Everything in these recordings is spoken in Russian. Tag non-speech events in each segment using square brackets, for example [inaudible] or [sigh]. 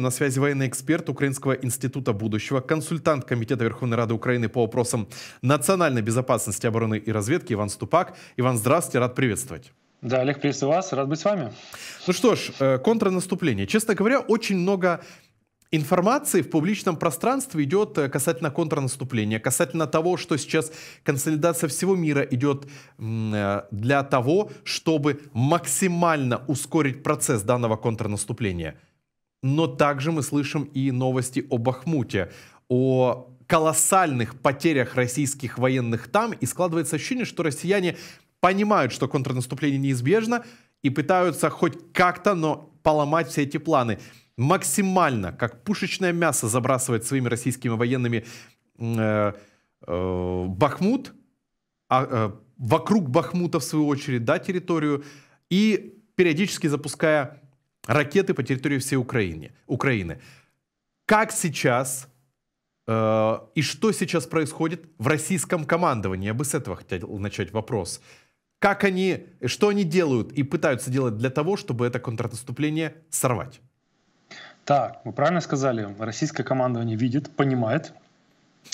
На связи военный эксперт Украинского института будущего, консультант Комитета Верховной Рады Украины по вопросам национальной безопасности, обороны и разведки Иван Ступак. Иван, здравствуйте, рад приветствовать. Да, Олег, приветствую вас, рад быть с вами. Ну что ж, э, контрнаступление. Честно говоря, очень много информации в публичном пространстве идет э, касательно контрнаступления, касательно того, что сейчас консолидация всего мира идет э, для того, чтобы максимально ускорить процесс данного контрнаступления – но также мы слышим и новости о Бахмуте, о колоссальных потерях российских военных там, и складывается ощущение, что россияне понимают, что контрнаступление неизбежно, и пытаются хоть как-то, но поломать все эти планы. Максимально, как пушечное мясо, забрасывать своими российскими военными э, э, Бахмут, а, э, вокруг Бахмута, в свою очередь, да, территорию, и периодически запуская ракеты по территории всей Украины. Украины. Как сейчас э, и что сейчас происходит в российском командовании? Я бы с этого хотел начать вопрос. Как они, что они делают и пытаются делать для того, чтобы это контрнаступление сорвать? Так, вы правильно сказали, российское командование видит, понимает,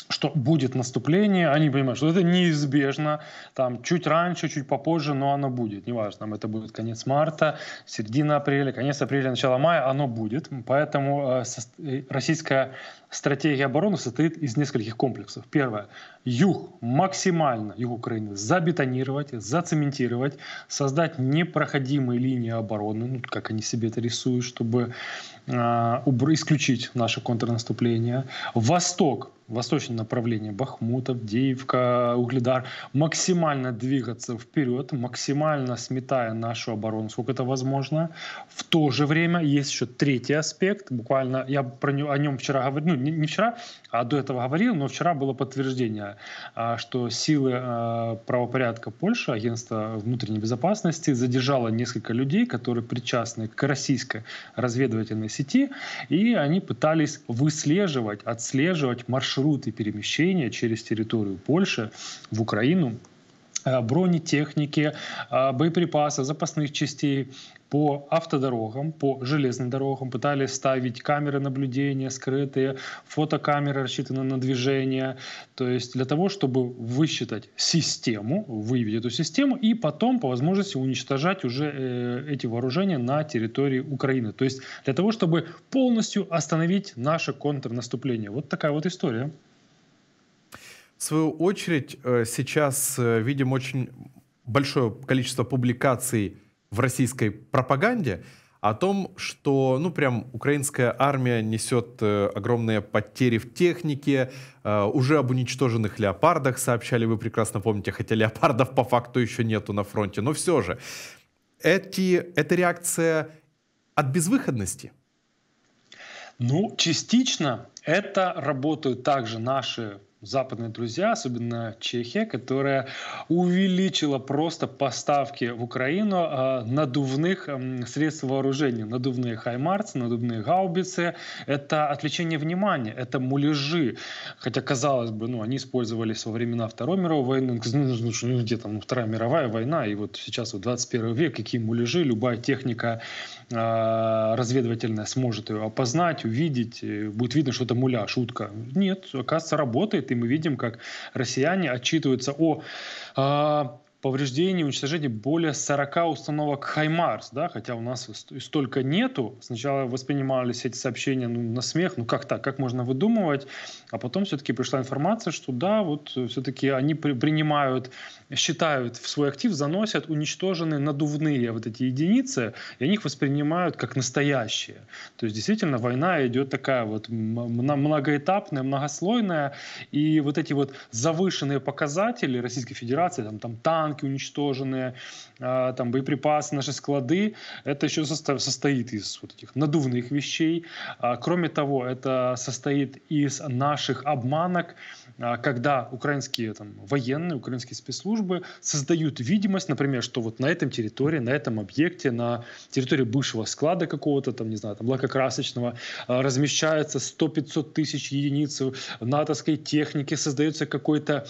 что будет наступление, они понимают, что это неизбежно, там чуть раньше, чуть попозже, но оно будет, неважно, там это будет конец марта, середина апреля, конец апреля, начало мая, оно будет, поэтому э, э российская стратегия обороны состоит из нескольких комплексов. Первое. Юг максимально, юг Украины, забетонировать, зацементировать, создать непроходимые линии обороны, ну, как они себе это рисуют, чтобы э, исключить наше контрнаступление. Восток восточное направление, Бахмута, Авдеевка, Угледар, максимально двигаться вперед, максимально сметая нашу оборону, сколько это возможно. В то же время есть еще третий аспект, буквально я про него, о нем вчера говорил, ну не, не вчера, а до этого говорил, но вчера было подтверждение, а, что силы а, правопорядка Польши, агентство внутренней безопасности задержало несколько людей, которые причастны к российской разведывательной сети, и они пытались выслеживать, отслеживать маршрут маршруты перемещения через территорию Польши в Украину Э, бронетехники, э, боеприпасов, запасных частей по автодорогам, по железным дорогам, пытались ставить камеры наблюдения, скрытые, фотокамеры, рассчитаны на движение, то есть для того, чтобы высчитать систему, выявить эту систему и потом по возможности уничтожать уже э, эти вооружения на территории Украины, то есть для того, чтобы полностью остановить наше контрнаступление. Вот такая вот история свою очередь, э, сейчас э, видим очень большое количество публикаций в российской пропаганде о том, что, ну, прям украинская армия несет э, огромные потери в технике, уже об уничтоженных леопардах сообщали, вы прекрасно помните, хотя леопардов по факту еще нету на фронте, но все же. Эти, это реакция от безвыходности? Ну, частично это работают также наши западные друзья, особенно Чехия, которая увеличила просто поставки в Украину а, надувных средств вооружения. Надувные хаймарцы, надувные гаубицы. Это отвлечение внимания, это муляжи. Хотя, казалось бы, ну, они использовались во времена Второй мировой войны. Ну, ну, ну, ну где там Вторая мировая война, и вот сейчас вот 21 век, какие муляжи, любая техника а, разведывательная сможет ее опознать, увидеть, будет видно, что это муляж, шутка. Нет, оказывается, работает и мы видим, как россияне отчитываются о а, повреждений, уничтожений более 40 установок «Хаймарс», да, хотя у нас столько нету. Сначала воспринимались эти сообщения ну, на смех, ну как так, как можно выдумывать, а потом все-таки пришла информация, что да, вот э, все-таки они принимают, считают в свой актив, заносят уничтоженные надувные вот эти единицы, и они их воспринимают как настоящие. То есть действительно война идет такая вот многоэтапная, многослойная, и вот эти вот завышенные показатели Российской Федерации, там, там танк танки уничтоженные, а, там боеприпасы, наши склады. Это еще состоит из вот этих надувных вещей. А, кроме того, это состоит из наших обманок, а, когда украинские там, военные, украинские спецслужбы создают видимость, например, что вот на этом территории, на этом объекте, на территории бывшего склада какого-то, там, не знаю, там, лакокрасочного, размещается 100-500 тысяч единиц натовской техники, создается какой-то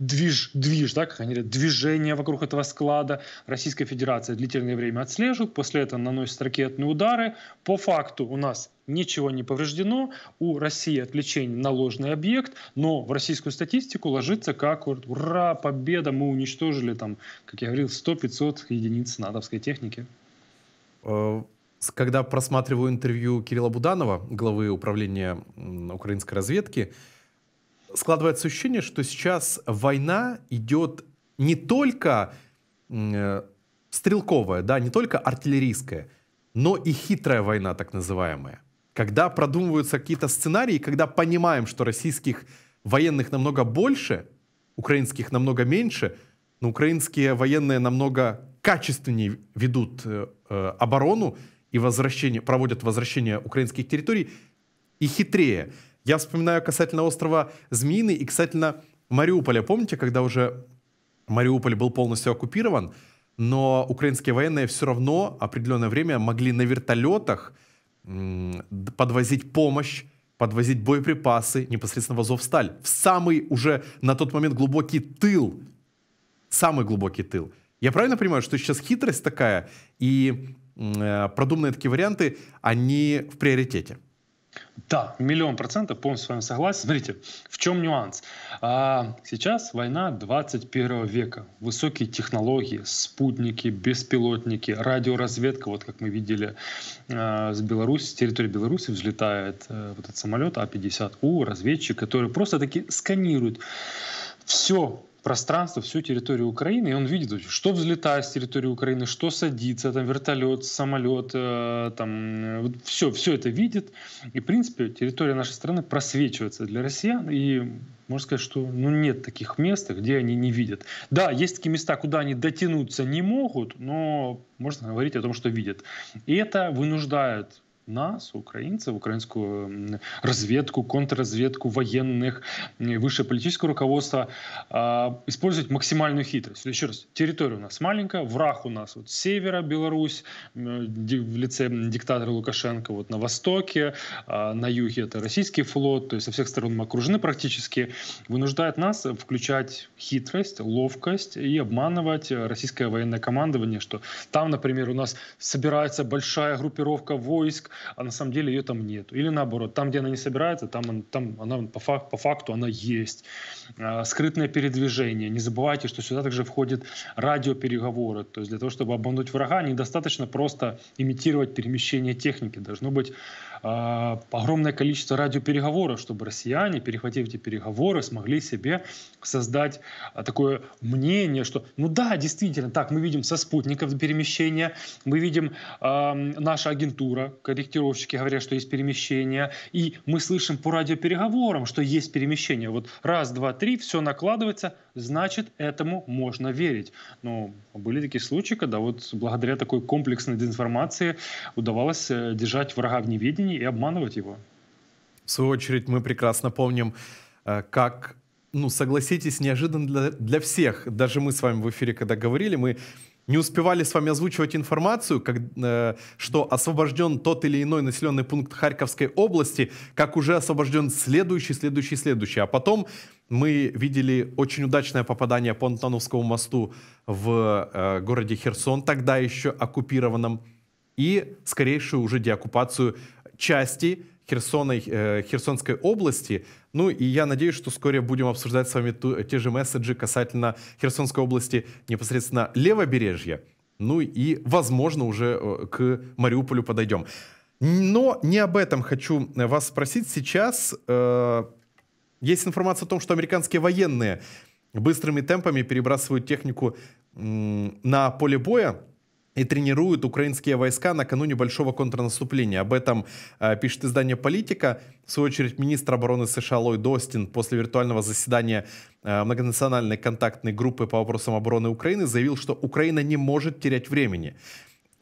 движ, движ, да, как они говорят, движ движение вокруг этого склада Российская Федерация длительное время отслеживает, после этого наносит ракетные удары. По факту у нас ничего не повреждено, у России отвлечение на ложный объект, но в российскую статистику ложится как «Ура, победа, мы уничтожили, там, как я говорил, 100-500 единиц натовской техники» э, когда просматриваю интервью Кирилла Буданова, главы управления украинской разведки, складывается ощущение, что сейчас война идет не только э, стрелковая, да, не только артиллерийская, но и хитрая война, так называемая. Когда продумываются какие-то сценарии, когда понимаем, что российских военных намного больше, украинских намного меньше, но украинские военные намного качественнее ведут э, э оборону и возвращение, проводят возвращение украинских территорий и хитрее. Я вспоминаю касательно острова Змеиный и касательно Мариуполя. Помните, когда уже Мариуполь был полностью оккупирован, но украинские военные все равно определенное время могли на вертолетах подвозить помощь, подвозить боеприпасы непосредственно в Азовсталь, в самый уже на тот момент глубокий тыл, самый глубокий тыл. Я правильно понимаю, что сейчас хитрость такая и э, продуманные такие варианты, они в приоритете? Да, миллион процентов полностью с вами согласен. Смотрите, в чем нюанс? А, сейчас война 21 века. Высокие технологии, спутники, беспилотники, радиоразведка. Вот как мы видели, а, с Беларуси, с территории Беларуси взлетает э, вот этот самолет А-50У, разведчик, который просто таки сканирует все пространство, всю территорию Украины, и он видит, что взлетает с территории Украины, что садится, там вертолет, самолет, э, там э, вот все, все это видит. И, в принципе, территория нашей страны просвечивается для россиян, и можно сказать, что ну, нет таких мест, где они не видят. Да, есть такие места, куда они дотянуться не могут, но можно говорить о том, что видят. И это вынуждает нас, украинцев, украинскую разведку, контрразведку, военных, высшее политическое руководство, а, использовать максимальную хитрость. Еще раз, территория у нас маленькая, враг у нас вот с севера Беларусь, в лице диктатора Лукашенко, вот на востоке, а, на юге это российский флот, то есть со всех сторон мы окружены практически, вынуждает нас включать хитрость, ловкость и обманывать российское военное командование, что там, например, у нас собирается большая группировка войск, а на самом деле ее там нет. Или наоборот, там, где она не собирается, там, там она по, фак, по факту она есть. А, скрытное передвижение. Не забывайте, что сюда также входят радиопереговоры. То есть для того, чтобы обмануть врага, недостаточно просто имитировать перемещение техники. Должно быть э, огромное количество радиопереговоров, чтобы россияне, перехватив эти переговоры, смогли себе создать а, такое мнение, что ну да, действительно, так, мы видим со спутников перемещения, мы видим э, наша агентура, корректировщики говорят, что есть перемещение, и мы слышим по радиопереговорам, что есть перемещение. Вот раз, два, три, все накладывается, значит, этому можно верить. Но были такие случаи, когда вот благодаря такой комплексной дезинформации удавалось э, держать врага в неведении и обманывать его. В свою очередь, мы прекрасно помним, э, как ну, согласитесь, неожиданно для, для всех. Даже мы с вами в эфире, когда говорили, мы не успевали с вами озвучивать информацию, как, э, что освобожден тот или иной населенный пункт Харьковской области, как уже освобожден следующий, следующий, следующий. А потом мы видели очень удачное попадание по Антоновскому мосту в э, городе Херсон, тогда еще оккупированном, и скорейшую уже деоккупацию части Херсона, э, Херсонской области – ну и я надеюсь, что вскоре будем обсуждать с вами ту, э, те же месседжи касательно Херсонской области непосредственно левобережья. Ну и, возможно, уже э, к Мариуполю подойдем. Но не об этом хочу э, вас спросить. Сейчас э, есть информация о том, что американские военные быстрыми темпами перебрасывают технику э, на поле боя и тренируют украинские войска накануне большого контрнаступления. Об этом э, пишет издание «Политика». В свою очередь, министр обороны США Ллойд Остин после виртуального заседания э, многонациональной контактной группы по вопросам обороны Украины заявил, что Украина не может терять времени.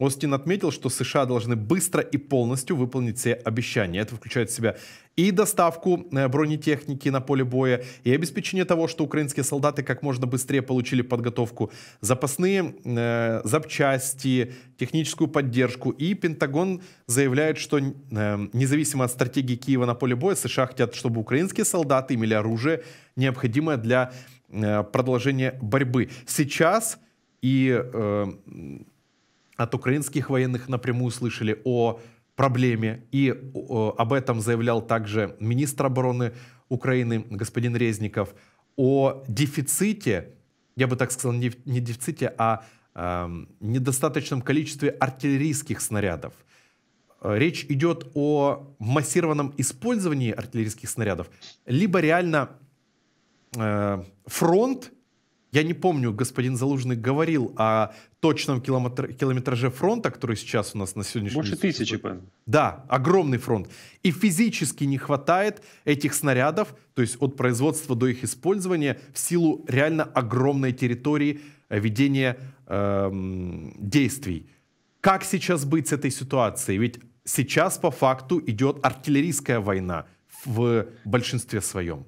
Остин отметил, что США должны быстро и полностью выполнить все обещания. Это включает в себя и доставку э, бронетехники на поле боя, и обеспечение того, что украинские солдаты как можно быстрее получили подготовку, запасные э, запчасти, техническую поддержку. И Пентагон заявляет, что э, независимо от стратегии Киева на поле боя, США хотят, чтобы украинские солдаты имели оружие, необходимое для э, продолжения борьбы. Сейчас и э, от украинских военных напрямую слышали о проблеме. И об этом заявлял также министр обороны Украины господин Резников. О дефиците, я бы так сказал, не дефиците, а э, недостаточном количестве артиллерийских снарядов. Речь идет о массированном использовании артиллерийских снарядов, либо реально э, фронт я не помню, господин Залужный говорил о точном километр, километраже фронта, который сейчас у нас на сегодняшний день... Больше тысячи, по Да, огромный фронт. И физически не хватает этих снарядов, то есть от производства до их использования, в силу реально огромной территории э, ведения эм, действий. Как сейчас быть с этой ситуацией? Ведь сейчас по факту идет артиллерийская война в большинстве своем.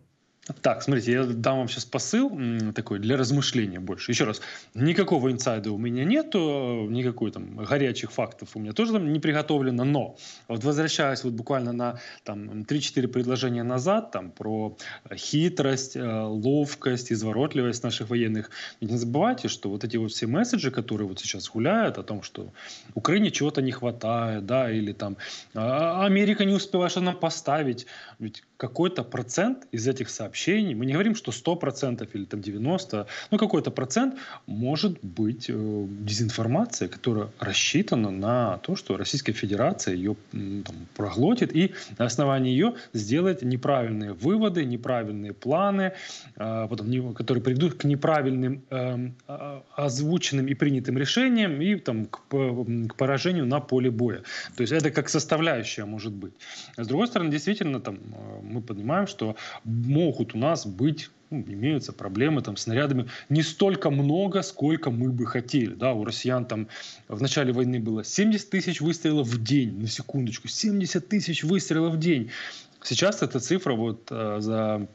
Так, смотрите, я дам вам сейчас посыл такой для размышления больше. Еще раз, никакого инсайда у меня нету, никакой там горячих фактов у меня тоже там не приготовлено, но вот возвращаясь вот буквально на там 3-4 предложения назад, там про хитрость, э, ловкость, изворотливость наших военных, ведь не забывайте, что вот эти вот все месседжи, которые вот сейчас гуляют о том, что Украине чего-то не хватает, да, или там «А, Америка не успевает что нам поставить, ведь какой-то процент из этих сообщений сообщений. Мы не говорим, что 100% или там 90%, но какой-то процент может быть э, дезинформация, которая рассчитана на то, что Российская Федерация ее там, проглотит и на основании ее сделать неправильные выводы, неправильные планы, э, потом, не, которые приведут к неправильным э, озвученным и принятым решениям и там, к, э, к поражению на поле боя. То есть это как составляющая может быть. С другой стороны, действительно, там, э, мы понимаем, что могут могут у нас быть ну, имеются проблемы там с снарядами не столько много, сколько мы бы хотели. Да, у россиян там в начале войны было 70 тысяч выстрелов в день, на секундочку, 70 тысяч выстрелов в день. Сейчас эта цифра вот э, за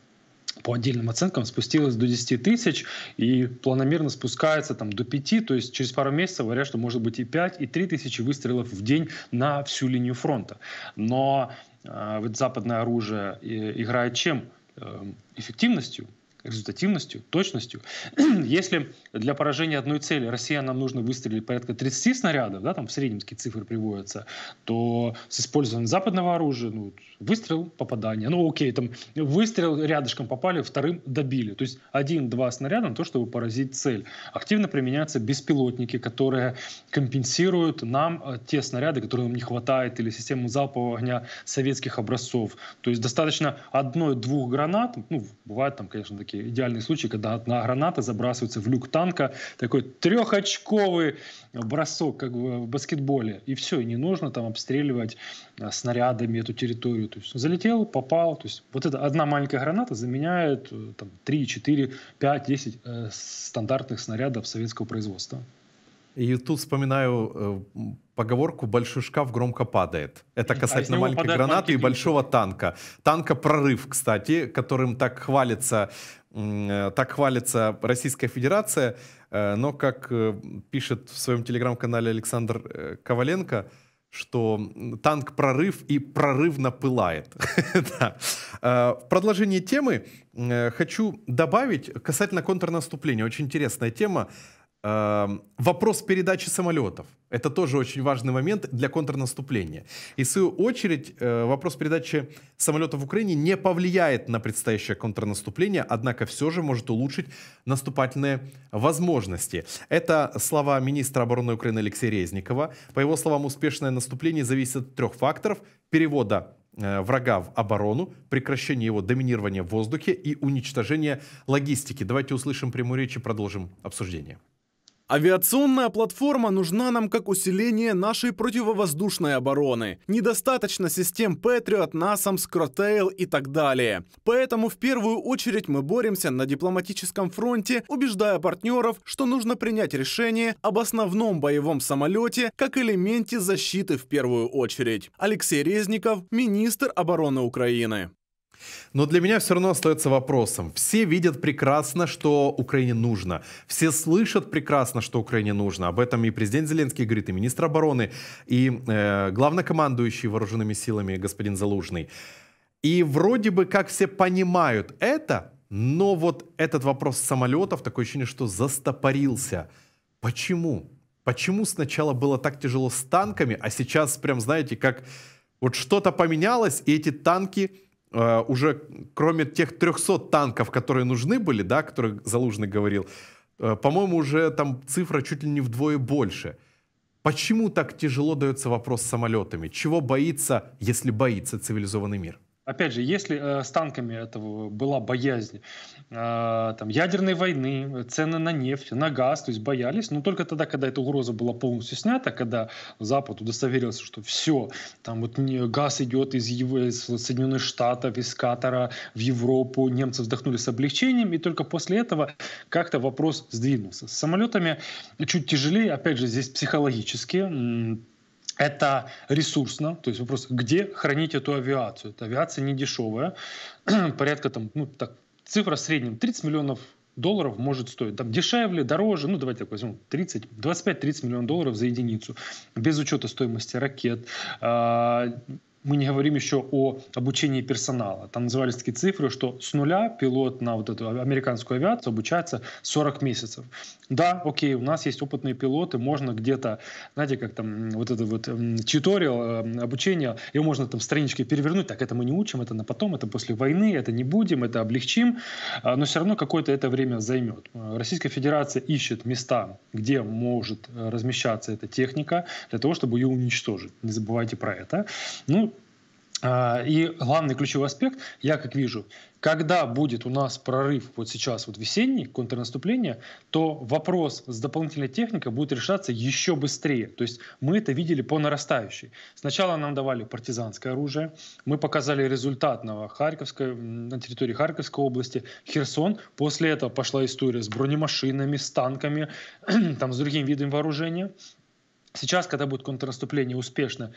по отдельным оценкам спустилась до 10 тысяч и планомерно спускается там до 5, то есть через пару месяцев говорят, что может быть и 5, и 3 тысячи выстрелов в день на всю линию фронта. Но э, ведь западное оружие э, играет чем? Эм, эффективностью результативностью, точностью. [clears throat] Если для поражения одной цели россиянам нужно выстрелить порядка 30 снарядов, да, там в среднем такие цифры приводятся, то с использованием западного оружия ну, выстрел, попадание. Ну окей, там выстрел рядышком попали, вторым добили. То есть один-два снаряда на то, чтобы поразить цель. Активно применяются беспилотники, которые компенсируют нам э, те снаряды, которые нам не хватает, или систему залпового огня советских образцов. То есть достаточно одной-двух гранат, ну бывает там, конечно, такие Америки. Идеальный случай, когда одна граната забрасывается в люк танка, такой трехочковый бросок, как в баскетболе, и все, и не нужно там обстреливать снарядами эту территорию. То есть залетел, попал, то есть вот эта одна маленькая граната заменяет э, там 3, 4, 5, 10 э, стандартных снарядов советского производства. И тут вспоминаю э, поговорку «большой шкаф громко падает». Это а касательно а маленькой гранаты и большого танка. Танка «Прорыв», кстати, которым так хвалится, э, так хвалится Российская Федерация. Э, но, как пишет в своем телеграм-канале Александр Коваленко, что танк прорыв и прорывно пылает. [laughs] В продолжение темы хочу добавить касательно контрнаступления. Очень интересная тема. Эм, вопрос передачи самолетов. Это тоже очень важный момент для контрнаступления. И в свою очередь э, вопрос передачи самолетов в Украине не повлияет на предстоящее контрнаступление, однако все же может улучшить наступательные возможности. Это слова министра обороны Украины Алексея Резникова. По его словам, успешное наступление зависит от трех факторов. Перевода э, врага в оборону, прекращение его доминирования в воздухе и уничтожение логистики. Давайте услышим прямую речь и продолжим обсуждение. Авиационная платформа нужна нам как усиление нашей противовоздушной обороны. Недостаточно систем Patriot, NASAMS, Crotail и так далее. Поэтому в первую очередь мы боремся на дипломатическом фронте, убеждая партнеров, что нужно принять решение об основном боевом самолете как элементе защиты в первую очередь. Алексей Резников, министр обороны Украины. Но для меня все равно остается вопросом. Все видят прекрасно, что Украине нужно. Все слышат прекрасно, что Украине нужно. Об этом и президент Зеленский говорит, и министр обороны, и э, главнокомандующий вооруженными силами господин Залужный. И вроде бы как все понимают это, но вот этот вопрос самолетов, такое ощущение, что застопорился. Почему? Почему сначала было так тяжело с танками, а сейчас прям, знаете, как вот что-то поменялось, и эти танки Э, уже кроме тех 300 танков, которые нужны были, да, которые Залужный говорил, э, по-моему, уже там цифра чуть ли не вдвое больше. Почему так тяжело дается вопрос с самолетами? Чего боится, если боится цивилизованный мир? Опять же, если э, с танками этого была боязнь э, там, ядерной войны, цены на нефть, на газ, то есть боялись, но только тогда, когда эта угроза была полностью снята, когда Запад удостоверился, что все, там вот не, газ идет из, из Соединенных Штатов, из Катара в Европу, немцы вздохнули с облегчением, и только после этого как-то вопрос сдвинулся. С самолетами чуть тяжелее, опять же, здесь психологически это ресурсно, то есть вопрос, где хранить эту авиацию? Эта авиация не дешевая, [clears throat] порядка там, ну так, цифра в среднем 30 миллионов долларов может стоить. Там дешевле, дороже, ну давайте так возьмем 30, 25-30 миллионов долларов за единицу, без учета стоимости ракет, а, мы не говорим еще о обучении персонала. Там назывались такие цифры, что с нуля пилот на вот эту американскую авиацию обучается 40 месяцев. Да, окей, у нас есть опытные пилоты, можно где-то, знаете, как там вот это вот тьюториал, э, обучение, его можно там странички перевернуть, так это мы не учим, это на потом, это после войны, это не будем, это облегчим, э, но все равно какое-то это время займет. Э, Российская Федерация ищет места, где может размещаться эта техника для того, чтобы ее уничтожить. Не забывайте про это. Ну, а, и главный ключевой аспект, я как вижу, когда будет у нас прорыв вот сейчас, вот весенний, контрнаступление, то вопрос с дополнительной техникой будет решаться еще быстрее. То есть мы это видели по нарастающей. Сначала нам давали партизанское оружие, мы показали результат на, Харьковской, на территории Харьковской области, Херсон. После этого пошла история с бронемашинами, с танками, [clears throat] там, с другим видом вооружения. Сейчас, когда будет контрнаступление успешно,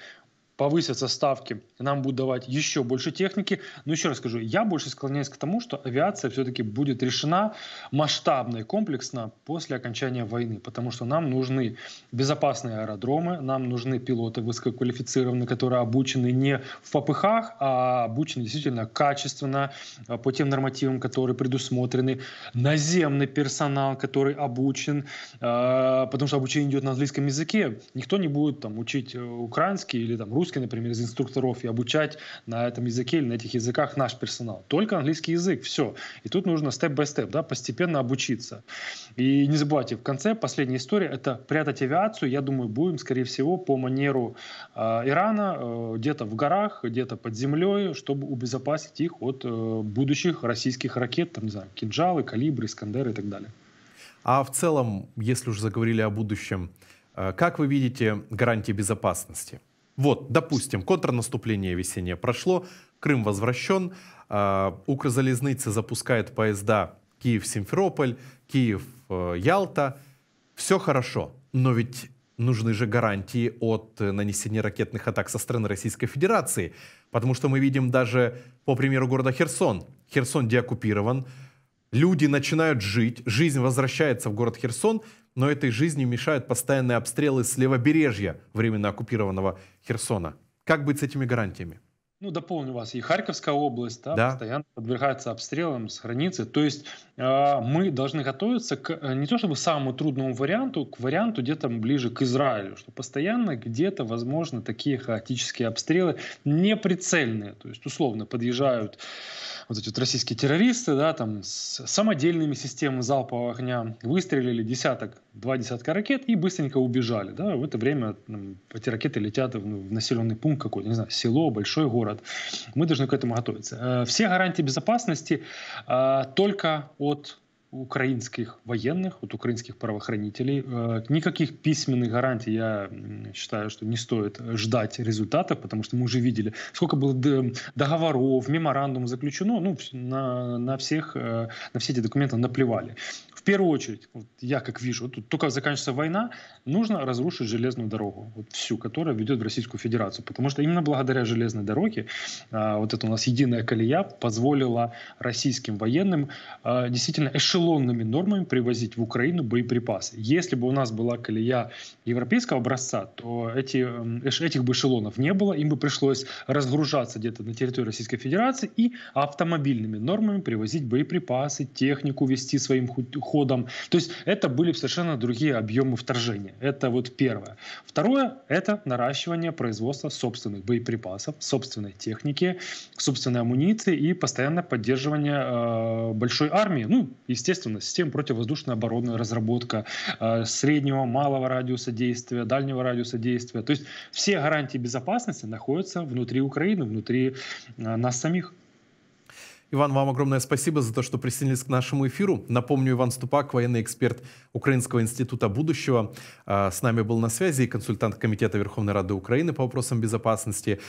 повысятся ставки, нам будут давать еще больше техники. Но еще раз скажу, я больше склоняюсь к тому, что авиация все-таки будет решена масштабно и комплексно после окончания войны, потому что нам нужны безопасные аэродромы, нам нужны пилоты высококвалифицированные, которые обучены не в попыхах, а обучены действительно качественно э, по тем нормативам, которые предусмотрены, наземный персонал, который обучен, э, потому что обучение идет на английском языке. Никто не будет там учить э, украинский или там русский русский, например, из инструкторов и обучать на этом языке или на этих языках наш персонал. Только английский язык, все. И тут нужно степ-бай-степ, да, постепенно обучиться. И не забывайте, в конце последняя история — это прятать авиацию. Я думаю, будем, скорее всего, по манеру э, Ирана, э, где-то в горах, где-то под землей, чтобы убезопасить их от э, будущих российских ракет, там, не знаю, кинжалы, калибры, искандеры и так далее. А в целом, если уже заговорили о будущем, э, как вы видите гарантии безопасности? Вот, допустим, контрнаступление весеннее прошло, Крым возвращен, э, Укрзалезница запускает поезда Киев-Симферополь, Киев-Ялта, все хорошо, но ведь нужны же гарантии от э, нанесения ракетных атак со стороны Российской Федерации, потому что мы видим даже, по примеру города Херсон, Херсон деоккупирован, люди начинают жить, жизнь возвращается в город Херсон, но этой жизни мешают постоянные обстрелы с левобережья временно оккупированного Херсона. Как быть с этими гарантиями? ну, дополню вас, и Харьковская область да, да. постоянно подвергается обстрелам с границы. То есть э, мы должны готовиться к э, не то чтобы самому трудному варианту, к варианту где-то ближе к Израилю, что постоянно где-то возможно такие хаотические обстрелы неприцельные. То есть условно подъезжают вот эти вот российские террористы, да, там с самодельными системами залпового огня выстрелили десяток, два десятка ракет и быстренько убежали, да, в это время там, эти ракеты летят в, в населенный пункт какой-то, не знаю, село, большой город, город. Мы должны к этому готовиться. Э, все гарантии безопасности э, только от украинских военных, от украинских правоохранителей. Э, никаких письменных гарантий, я считаю, что не стоит ждать результатов, потому что мы уже видели, сколько было договоров, меморандумов заключено, ну, на, на, всех, э, на все эти документы наплевали. В первую очередь, вот я как вижу, вот только заканчивается война, нужно разрушить железную дорогу, вот всю, которая ведет в Российскую Федерацию, потому что именно благодаря железной дороге э, вот это у нас единая колея позволила российским военным действительно эшелон эшелонными нормами привозить в Украину боеприпасы. Если бы у нас была колея европейского образца, то эти, эм, этих бы эшелонов не было, им бы пришлось разгружаться где-то на территории Российской Федерации и автомобильными нормами привозить боеприпасы, технику вести своим ходом. То есть это были совершенно другие объемы вторжения. Это вот первое. Второе – это наращивание производства собственных боеприпасов, собственной техники, собственной амуниции и постоянное поддерживание э, большой армии. Ну, естественно, естественно, система противовоздушной обороны, разработка э, среднего, малого радиуса действия, дальнего радиуса действия. То есть все гарантии безопасности находятся внутри Украины, внутри э, нас самих. Иван, вам огромное спасибо за то, что присоединились к нашему эфиру. Напомню, Иван Ступак, военный эксперт Украинского института будущего, э, с нами был на связи и консультант Комитета Верховной Рады Украины по вопросам безопасности.